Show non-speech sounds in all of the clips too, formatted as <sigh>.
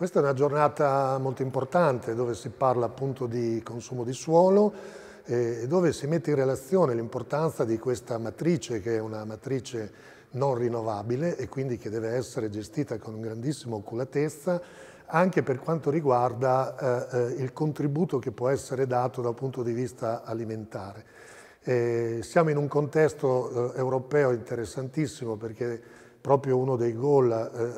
Questa è una giornata molto importante dove si parla appunto di consumo di suolo eh, e dove si mette in relazione l'importanza di questa matrice che è una matrice non rinnovabile e quindi che deve essere gestita con grandissima oculatezza anche per quanto riguarda eh, eh il contributo che può essere dato dal punto di vista alimentare. Eh, siamo in un contesto eh, europeo interessantissimo perché proprio uno dei goal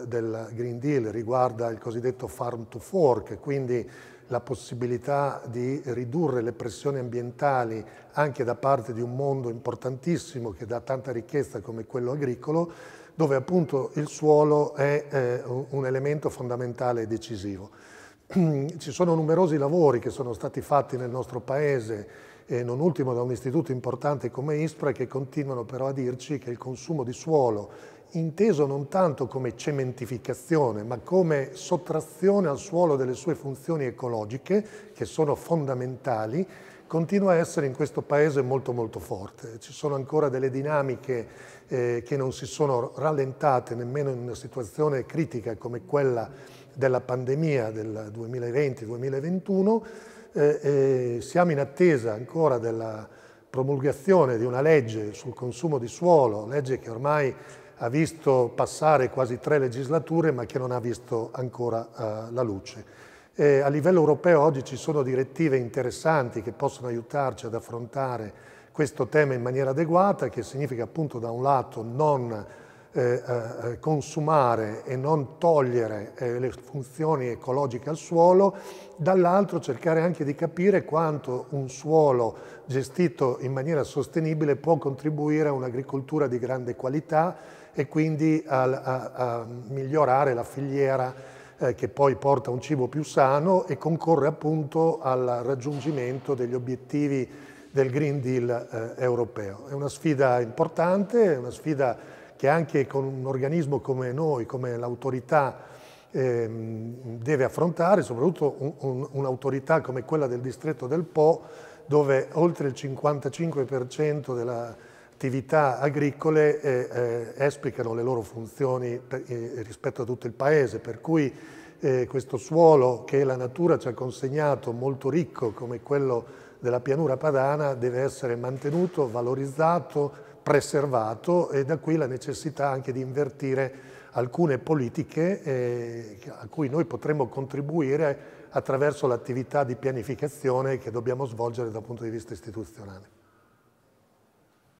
eh, del Green Deal riguarda il cosiddetto farm to fork, quindi la possibilità di ridurre le pressioni ambientali anche da parte di un mondo importantissimo che dà tanta ricchezza come quello agricolo, dove appunto il suolo è eh, un elemento fondamentale e decisivo. <clears throat> Ci sono numerosi lavori che sono stati fatti nel nostro paese e non ultimo da un istituto importante come ISPRA che continuano però a dirci che il consumo di suolo inteso non tanto come cementificazione, ma come sottrazione al suolo delle sue funzioni ecologiche, che sono fondamentali, continua a essere in questo Paese molto molto forte. Ci sono ancora delle dinamiche eh, che non si sono rallentate nemmeno in una situazione critica come quella della pandemia del 2020-2021. Eh, eh, siamo in attesa ancora della promulgazione di una legge sul consumo di suolo, legge che ormai ha visto passare quasi tre legislature ma che non ha visto ancora eh, la luce. Eh, a livello europeo oggi ci sono direttive interessanti che possono aiutarci ad affrontare questo tema in maniera adeguata, che significa appunto da un lato non eh, eh, eh, consumare e non togliere eh, le funzioni ecologiche al suolo, dall'altro cercare anche di capire quanto un suolo gestito in maniera sostenibile può contribuire a un'agricoltura di grande qualità e quindi a, a, a migliorare la filiera eh, che poi porta un cibo più sano e concorre appunto al raggiungimento degli obiettivi del Green Deal europeo. È una sfida importante, è una sfida che anche con un organismo come noi, come l'autorità, ehm, deve affrontare, soprattutto un, un, un'autorità come quella del distretto del Po, dove oltre il 55% delle attività agricole eh, eh, esplicano le loro funzioni per, eh, rispetto a tutto il paese, per cui eh, questo suolo che la natura ci ha consegnato molto ricco come quello della pianura padana deve essere mantenuto, valorizzato, preservato e da qui la necessità anche di invertire alcune politiche eh, a cui noi potremmo contribuire attraverso l'attività di pianificazione che dobbiamo svolgere dal punto di vista istituzionale.